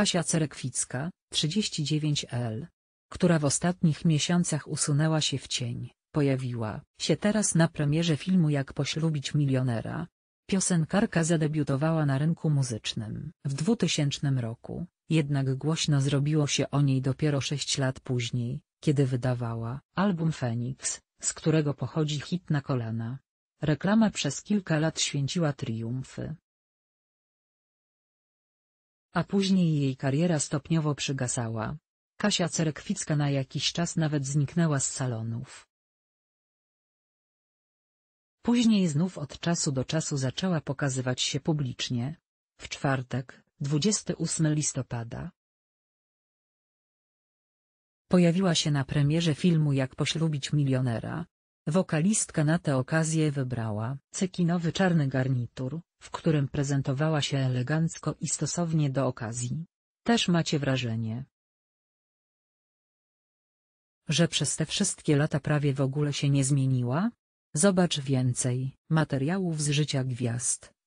Kasia Cerekwicka, 39L, która w ostatnich miesiącach usunęła się w cień, pojawiła się teraz na premierze filmu Jak poślubić milionera. Piosenkarka zadebiutowała na rynku muzycznym w 2000 roku, jednak głośno zrobiło się o niej dopiero 6 lat później, kiedy wydawała album Feniks, z którego pochodzi hit na kolana. Reklama przez kilka lat święciła triumfy a później jej kariera stopniowo przygasała. Kasia Cerkwicka na jakiś czas nawet zniknęła z salonów. Później znów od czasu do czasu zaczęła pokazywać się publicznie. W czwartek, 28 listopada. Pojawiła się na premierze filmu Jak poślubić milionera, Wokalistka na tę okazję wybrała cekinowy czarny garnitur, w którym prezentowała się elegancko i stosownie do okazji. Też macie wrażenie, że przez te wszystkie lata prawie w ogóle się nie zmieniła? Zobacz więcej materiałów z życia gwiazd.